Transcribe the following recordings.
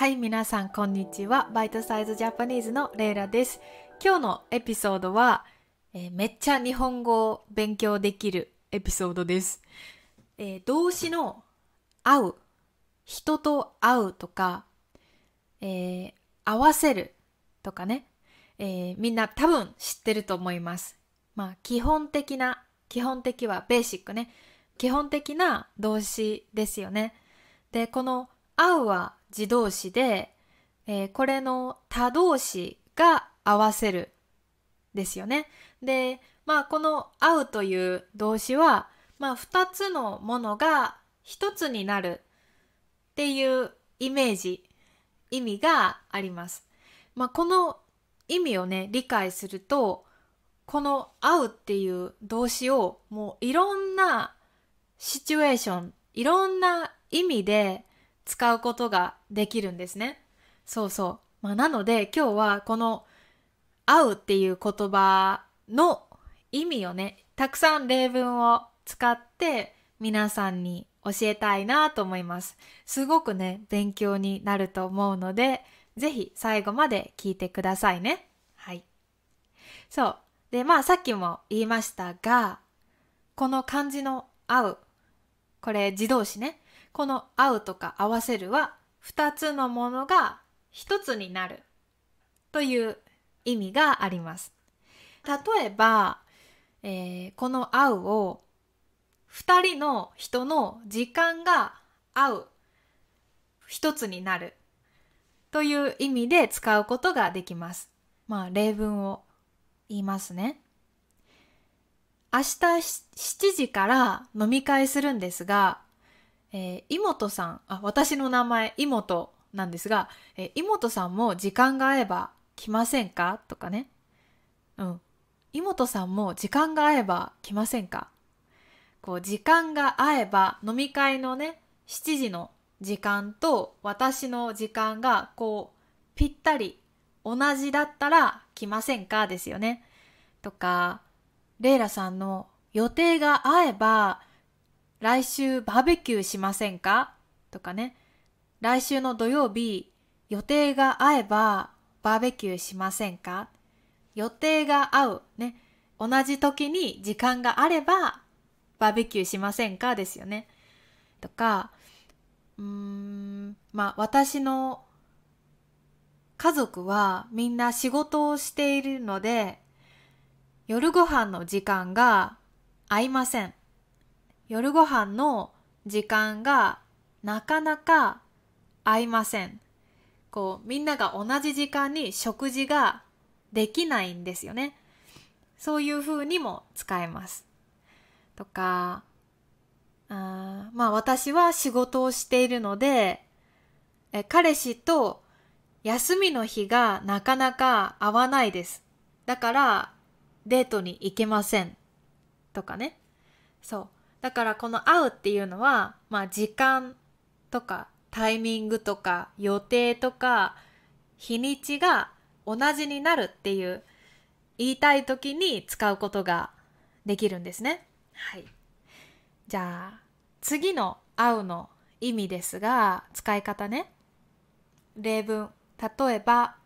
はい、皆さんこんにちは。バイトサイズジャパニーズのレイラです。今日のエピソードは、えー、めっちゃ日本語を勉強できるエピソードです。えー、動詞の会う、人と会うとか、えー、合わせるとかね、えみんな多分知ってると思います。まあ、基本的な、基本的はベーシックね。基本的な動詞ですよね。で、この会うは自動詞で、えー、これの他動詞が合わせるですよね。で、まあこの会うという動詞は、まあ2つのものが1つになるっていうイメージ、意味があります。まあこの意味をね、理解すると、この会うっていう動詞をもういろんなシチュエーション、いろんな意味で使うことができるんですね。そうそう。まあ、なので今日はこの会うっていう言葉の意味をね、たくさん例文を使って皆さんに教えたいなと思います。すごくね、勉強になると思うので、ぜひ最後まで聞いてくださいね。はい。そう。で、まあさっきも言いましたが、この漢字の会う。これ自動詞ね。この「合う」とか「合わせる」は2つのものが1つになるという意味があります。例えば、えー、この「合う」を2人の人の時間が合う1つになるという意味で使うことができます。まあ例文を言いますね。明日7時から飲み会するんですがえー、妹さん、あ、私の名前、妹なんですが、えー、妹さんも時間が合えば来ませんかとかね。うん。妹さんも時間が合えば来ませんかこう、時間が合えば飲み会のね、7時の時間と私の時間がこう、ぴったり同じだったら来ませんかですよね。とか、レイラさんの予定が合えば来週バーベキューしませんかとかね。来週の土曜日、予定が合えばバーベキューしませんか予定が合う。ね。同じ時に時間があればバーベキューしませんかですよね。とか、うーん、まあ私の家族はみんな仕事をしているので夜ご飯の時間が合いません。夜ご飯の時間がなかなか合いません。こう、みんなが同じ時間に食事ができないんですよね。そういう風にも使えます。とか、あまあ私は仕事をしているので、え彼氏と休みの日がなかなか合わないです。だからデートに行けません。とかね。そう。だからこの会うっていうのは、まあ時間とかタイミングとか予定とか日にちが同じになるっていう言いたい時に使うことができるんですね。はい。じゃあ次の会うの意味ですが使い方ね。例文。例えば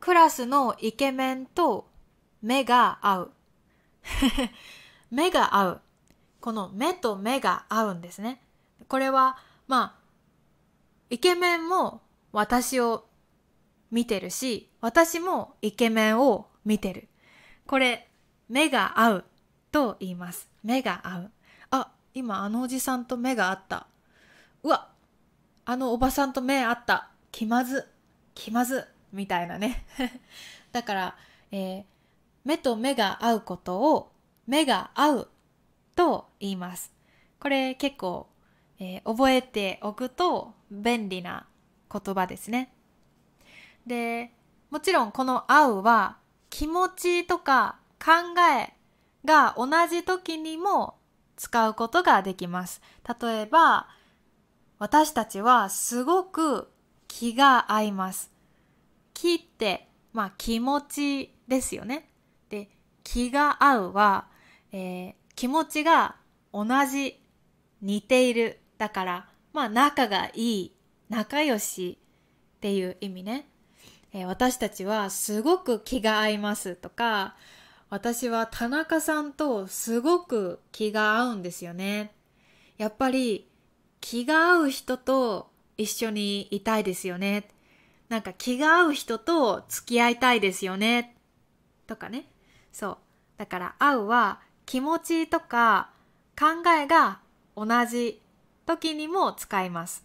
クラスのイケメンと目が合う目が合うこの目と目が合うんですねこれはまあイケメンも私を見てるし私もイケメンを見てるこれ目が合うと言います目が合うあ今あのおじさんと目が合ったうわあのおばさんと目合った気まず気まずみたいなね だから、えー、目と目が合うことを目が合うと言います。これ結構、えー、覚えておくと便利な言葉ですね。で、もちろんこの合うは気持ちとか考えが同じ時にも使うことができます。例えば、私たちはすごく気が合います。気って、まあ気持ちですよね。で、気が合うはえー、気持ちが同じ、似ている。だから、まあ仲がいい、仲良しっていう意味ね。えー、私たちはすごく気が合いますとか、私は田中さんとすごく気が合うんですよね。やっぱり気が合う人と一緒にいたいですよね。なんか気が合う人と付き合いたいですよね。とかね。そう。だから会うは気持ちとか考えが同じ時にも使います。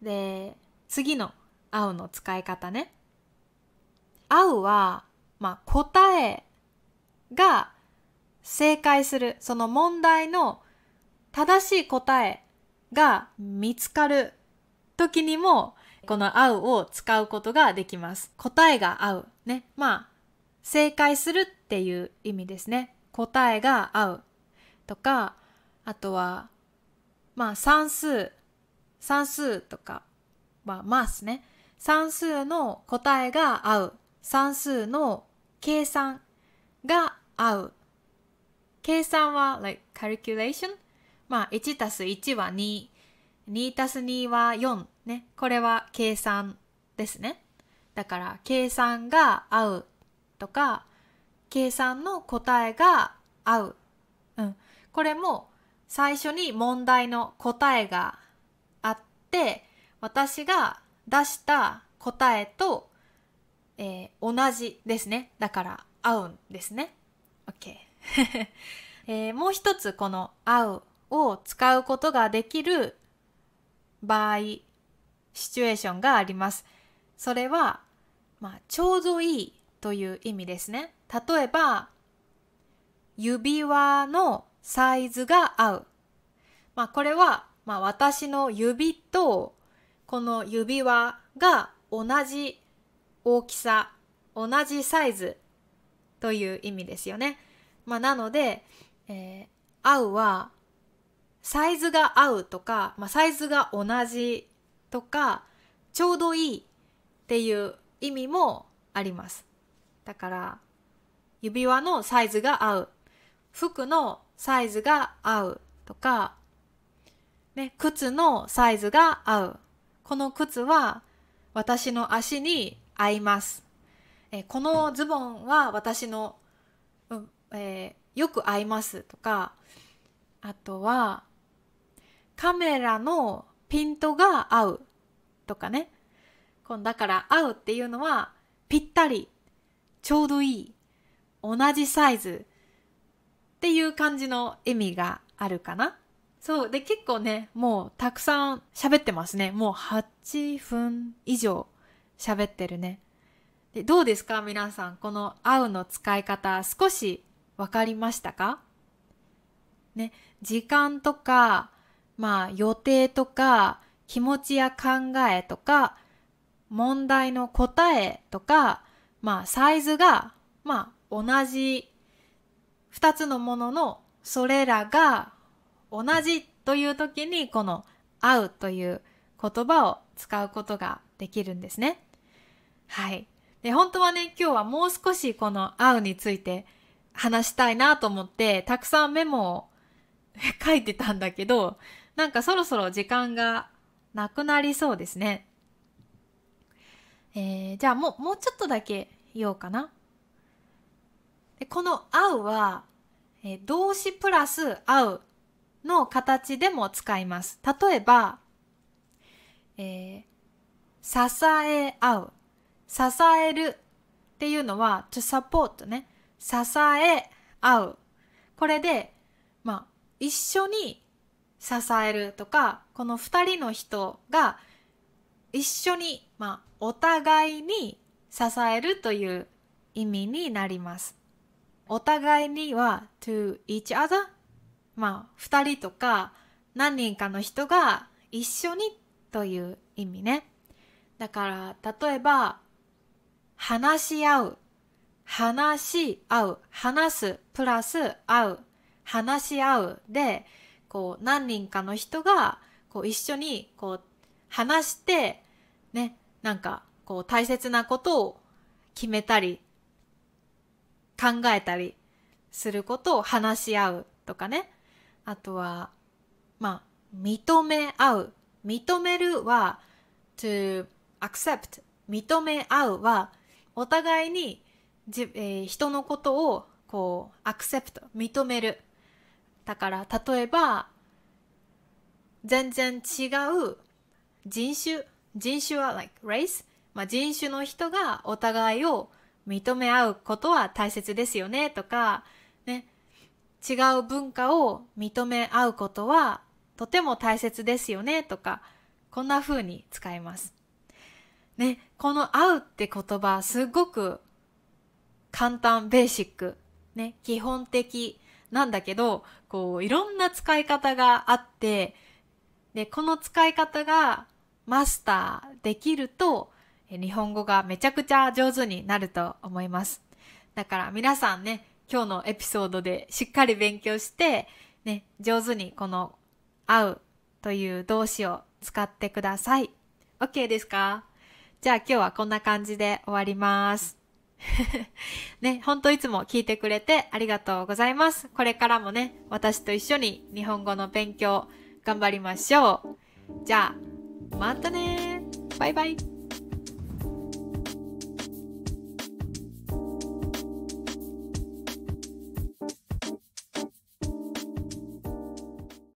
で、次のうの使い方ね。うは、まあ、答えが正解する、その問題の正しい答えが見つかる時にも、この合うを使うことができます。答えが合う。ね。まあ、正解するっていう意味ですね。答えが合うとかあとはまあ算数算数とかまあマスね算数の答えが合う算数の計算が合う計算は like calculation まあ1たす1は22たす2は4ねこれは計算ですねだから計算が合うとか計算の答えが合う。うん。これも最初に問題の答えがあって、私が出した答えと、えー、同じですね。だから合うんですね。OK えー、もう一つこの合うを使うことができる場合、シチュエーションがあります。それは、まあ、ちょうどいいという意味ですね。例えば、指輪のサイズが合う。まあ、これは、まあ、私の指とこの指輪が同じ大きさ、同じサイズという意味ですよね。まあ、なので、えー、合うはサイズが合うとか、まあ、サイズが同じとか、ちょうどいいっていう意味もあります。だから、指輪のサイズが合う服のサイズが合うとか、ね、靴のサイズが合うこの靴は私の足に合いますえこのズボンは私の、うんえー、よく合いますとかあとはカメラのピントが合うとかねだから合うっていうのはぴったりちょうどいい同じサイズっていう感じの意味があるかな。そう。で、結構ね、もうたくさん喋ってますね。もう8分以上喋ってるね。でどうですか皆さん。この合うの使い方少しわかりましたかね、時間とか、まあ予定とか、気持ちや考えとか、問題の答えとか、まあサイズが、まあ同じ2つのもののそれらが同じという時にこの合うという言葉を使うことができるんですね。はい。で、本当はね、今日はもう少しこの合うについて話したいなと思って、たくさんメモを書いてたんだけど、なんかそろそろ時間がなくなりそうですね。えー、じゃあもう、もうちょっとだけ言おうかな。でこの「会うは」えー、動詞プラス「会う」の形でも使います。例えば、えー、支え合う、支えるっていうのは to support ね。支え合う。これで、まあ、一緒に支えるとか、この二人の人が一緒に、まあ、お互いに支えるという意味になります。お互いには to each other まあ2人とか何人かの人が一緒にという意味ねだから例えば話し合う話し合う話すプラス合う話し合うでこう何人かの人がこう一緒にこう話してねなんかこう大切なことを決めたり考えたりすることを話し合うとかねあとはまあ認め合う認めるは to accept 認め合うはお互いにじ、えー、人のことをこう accept 認めるだから例えば全然違う人種人種は like race、まあ、人種の人がお互いを認め合うことは大切ですよねとか、ね、違う文化を認め合うことはとても大切ですよねとか、こんな風に使います。ね、この合うって言葉すごく簡単、ベーシック、ね、基本的なんだけど、こう、いろんな使い方があって、で、この使い方がマスターできると、日本語がめちゃくちゃ上手になると思います。だから皆さんね、今日のエピソードでしっかり勉強して、ね、上手にこの会うという動詞を使ってください。OK ですかじゃあ今日はこんな感じで終わります。ね、ほんといつも聞いてくれてありがとうございます。これからもね、私と一緒に日本語の勉強頑張りましょう。じゃあ、またねバイバイ